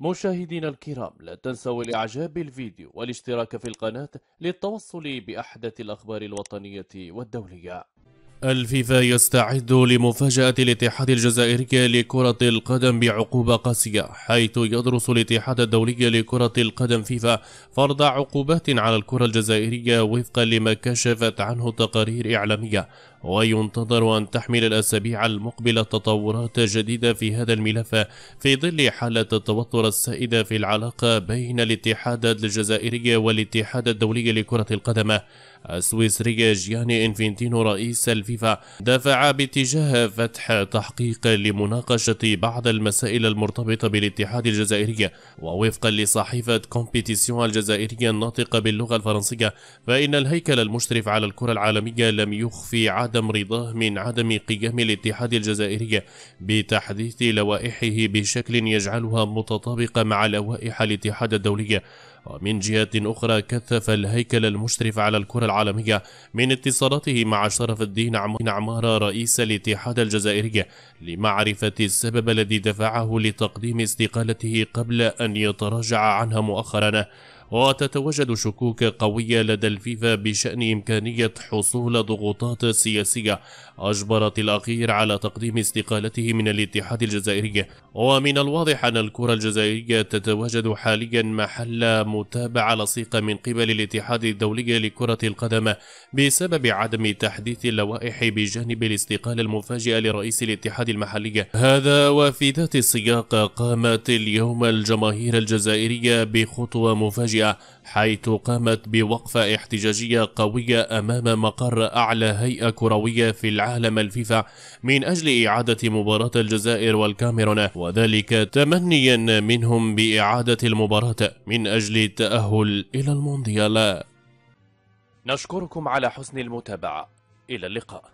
مشاهدينا الكرام لا تنسوا الإعجاب بالفيديو والاشتراك في القناة للتوصل بأحدث الأخبار الوطنية والدولية الفيفا يستعد لمفاجأة الاتحاد الجزائري لكرة القدم بعقوبة قاسية حيث يدرس الاتحاد الدولي لكرة القدم فيفا فرض عقوبات على الكرة الجزائرية وفقا لما كشفت عنه تقارير إعلامية وينتظر أن تحمل الأسابيع المقبلة تطورات جديدة في هذا الملف في ظل حالة التوتر السائدة في العلاقة بين الاتحاد الجزائري والاتحاد الدولي لكرة القدم السويسري جياني انفنتينو رئيس الفيفا دفع باتجاه فتح تحقيق لمناقشة بعض المسائل المرتبطة بالاتحاد الجزائري ووفقا لصحيفة كومبيتيسيون الجزائرية الناطقة باللغة الفرنسية فإن الهيكل المشرف على الكرة العالمية لم يخفي عدم رضاه من عدم قيام الاتحاد الجزائري بتحديث لوائحه بشكل يجعلها متطابقة مع لوائح الاتحاد الدولي ومن جهة أخرى كثف الهيكل المشرف على الكرة العالمية من اتصالاته مع شرف الدين عمارة رئيس الاتحاد الجزائري لمعرفة السبب الذي دفعه لتقديم استقالته قبل أن يتراجع عنها مؤخرا وتتواجد شكوك قوية لدى الفيفا بشأن إمكانية حصول ضغوطات سياسية أجبرت الأخير على تقديم استقالته من الاتحاد الجزائري ومن الواضح أن الكرة الجزائرية تتواجد حاليا محل متابعة لصيقة من قبل الاتحاد الدولي لكرة القدم بسبب عدم تحديث اللوائح بجانب الاستقالة المفاجئة لرئيس الاتحاد المحلي هذا وفي ذات السياق قامت اليوم الجماهير الجزائرية بخطوة مفاجئة الخارجية حيث قامت بوقفة احتجاجية قوية أمام مقر أعلى هيئة كروية في العالم الفيفا من أجل إعادة مباراة الجزائر والكاميرون وذلك تمنيا منهم بإعادة المباراة من أجل التأهل إلى المونديال نشكركم على حسن المتابعة إلى اللقاء